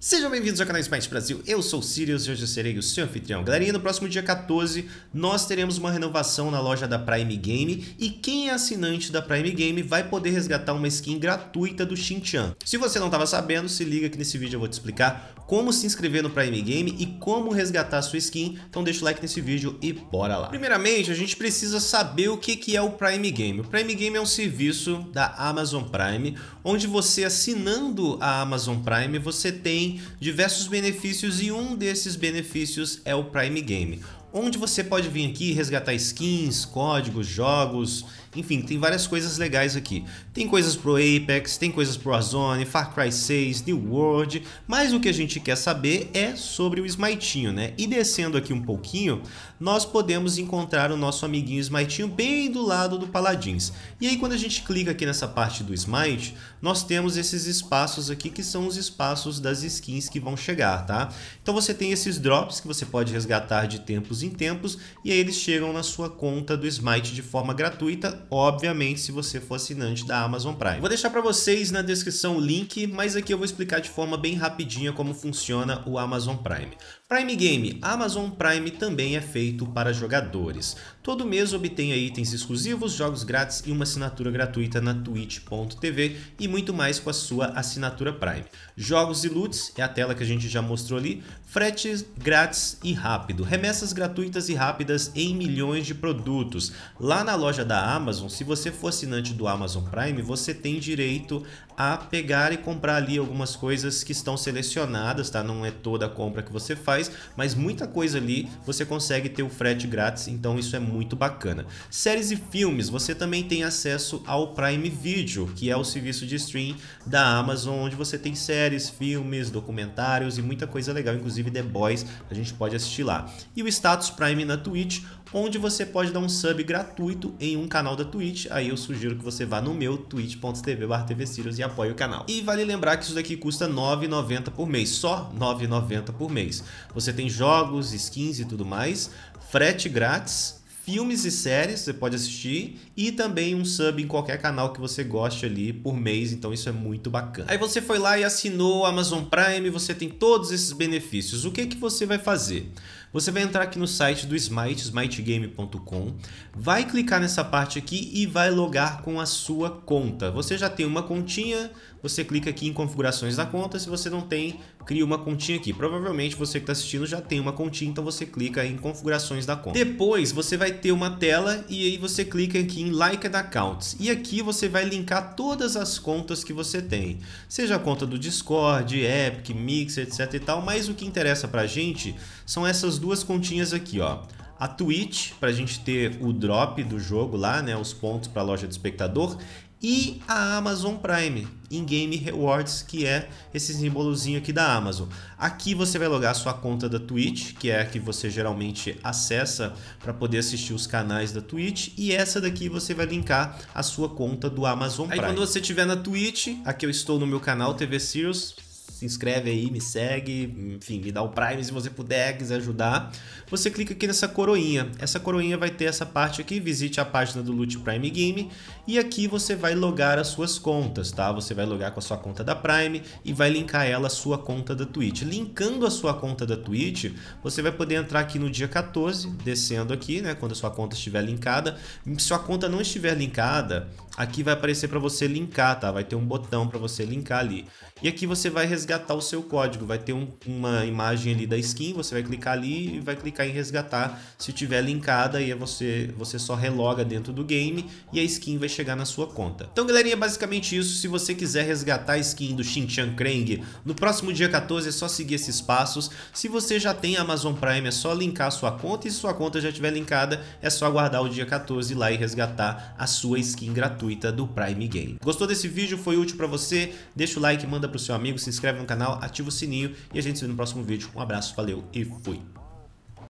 Sejam bem-vindos ao canal Smite Brasil, eu sou o Sirius e hoje eu serei o seu anfitrião. Galerinha, no próximo dia 14 nós teremos uma renovação na loja da Prime Game e quem é assinante da Prime Game vai poder resgatar uma skin gratuita do shin Se você não estava sabendo, se liga que nesse vídeo eu vou te explicar como se inscrever no Prime Game e como resgatar sua skin, então deixa o like nesse vídeo e bora lá. Primeiramente, a gente precisa saber o que é o Prime Game. O Prime Game é um serviço da Amazon Prime, onde você assinando a Amazon Prime, você tem diversos benefícios e um desses benefícios é o Prime Game onde você pode vir aqui resgatar skins, códigos, jogos, enfim, tem várias coisas legais aqui. Tem coisas pro Apex, tem coisas pro Azone, Far Cry 6, New World, mas o que a gente quer saber é sobre o Smitinho, né? E descendo aqui um pouquinho, nós podemos encontrar o nosso amiguinho Smitinho bem do lado do Paladins. E aí quando a gente clica aqui nessa parte do Smite, nós temos esses espaços aqui que são os espaços das skins que vão chegar, tá? Então você tem esses drops que você pode resgatar de tempos em tempos e aí eles chegam na sua conta do Smite de forma gratuita, obviamente se você for assinante da Amazon Prime. Vou deixar para vocês na descrição o link, mas aqui eu vou explicar de forma bem rapidinha como funciona o Amazon Prime. Prime Game, Amazon Prime também é feito para jogadores. Todo mês obtenha itens exclusivos, jogos grátis e uma assinatura gratuita na twitch.tv e muito mais com a sua assinatura Prime. Jogos e loots, é a tela que a gente já mostrou ali, Frete grátis e rápido, remessas gratuitas gratuitas e rápidas em milhões de produtos. Lá na loja da Amazon, se você for assinante do Amazon Prime, você tem direito a pegar e comprar ali algumas coisas que estão selecionadas, tá? Não é toda a compra que você faz, mas muita coisa ali você consegue ter o frete grátis, então isso é muito bacana. Séries e filmes, você também tem acesso ao Prime Video, que é o serviço de stream da Amazon, onde você tem séries, filmes, documentários e muita coisa legal, inclusive The Boys, a gente pode assistir lá. E o status Patos Prime na Twitch, onde você pode dar um sub gratuito em um canal da Twitch. Aí eu sugiro que você vá no meu twitch.tv tvsirius e apoie o canal. E vale lembrar que isso daqui custa R$ 9,90 por mês, só R$ 9,90 por mês. Você tem jogos, skins e tudo mais, frete grátis, filmes e séries você pode assistir e também um sub em qualquer canal que você goste ali por mês, então isso é muito bacana. Aí você foi lá e assinou o Amazon Prime, você tem todos esses benefícios. O que que você vai fazer? Você vai entrar aqui no site do Smite, smitegame.com, vai clicar nessa parte aqui e vai logar com a sua conta. Você já tem uma continha, você clica aqui em configurações da conta, se você não tem, cria uma continha aqui. Provavelmente você que está assistindo já tem uma continha, então você clica em configurações da conta. Depois você vai ter uma tela e aí você clica aqui em like and accounts. E aqui você vai linkar todas as contas que você tem. Seja a conta do Discord, Epic, Mixer, etc e tal, mas o que interessa pra gente são essas duas continhas aqui, ó. A Twitch, para a gente ter o drop do jogo lá, né, os pontos para a loja do espectador, e a Amazon Prime in-game rewards, que é esse símbolozinho aqui da Amazon. Aqui você vai logar sua conta da Twitch, que é a que você geralmente acessa para poder assistir os canais da Twitch, e essa daqui você vai linkar a sua conta do Amazon Prime. Aí quando você estiver na Twitch, aqui eu estou no meu canal TV Series, se inscreve aí, me segue, enfim, me dá o Prime se você puder, quiser ajudar. Você clica aqui nessa coroinha. Essa coroinha vai ter essa parte aqui, visite a página do Loot Prime Game e aqui você vai logar as suas contas, tá? Você vai logar com a sua conta da Prime e vai linkar ela à sua conta da Twitch. Linkando a sua conta da Twitch, você vai poder entrar aqui no dia 14, descendo aqui, né, quando a sua conta estiver linkada. Se sua conta não estiver linkada, aqui vai aparecer para você linkar, tá? Vai ter um botão para você linkar ali. E aqui você vai resgatar resgatar o seu código. Vai ter um, uma imagem ali da skin, você vai clicar ali e vai clicar em resgatar. Se tiver linkada, aí é você, você só reloga dentro do game e a skin vai chegar na sua conta. Então, galerinha, é basicamente isso. Se você quiser resgatar a skin do Shin-Chan Krang, no próximo dia 14 é só seguir esses passos. Se você já tem Amazon Prime, é só linkar a sua conta e se sua conta já estiver linkada, é só aguardar o dia 14 lá e resgatar a sua skin gratuita do Prime Game. Gostou desse vídeo? Foi útil para você? Deixa o like, manda pro seu amigo, se inscreve inscreve no canal, ativa o sininho e a gente se vê no próximo vídeo. Um abraço, valeu e fui!